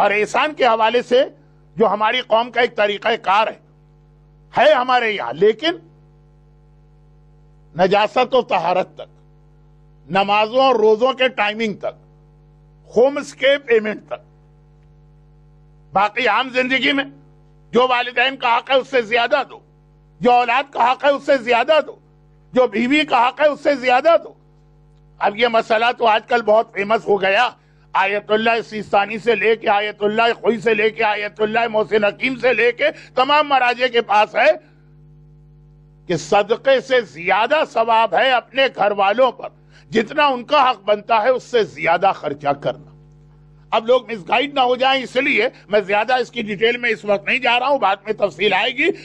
और एहसान के हवाले से जो हमारी कौम का एक तरीका कार है है हमारे यहां लेकिन नजासत और तहारत तक नमाजों और रोजों के टाइमिंग तक होम स्के पेमेंट तक बाकी आम जिंदगी में जो वालदेन का हक है उससे ज्यादा दो जो औलाद का हक है उससे ज्यादा दो जो बीवी का हक है उससे ज्यादा दो अब ये मसला तो आजकल बहुत फेमस हो गया आयतुल्ला सिस्तानी से लेके आयतुल्ला खुई से लेके आयतुल्ला मोहसिन हकीम से लेके तमाम महाराजे के पास है कि सदक़े से ज्यादा सवाब है अपने घर वालों पर जितना उनका हक बनता है उससे ज्यादा खर्चा करना अब लोग मिसगाइड ना हो जाएं इसलिए मैं ज्यादा इसकी डिटेल में इस वक्त नहीं जा रहा हूं बाद में तफसील आएगी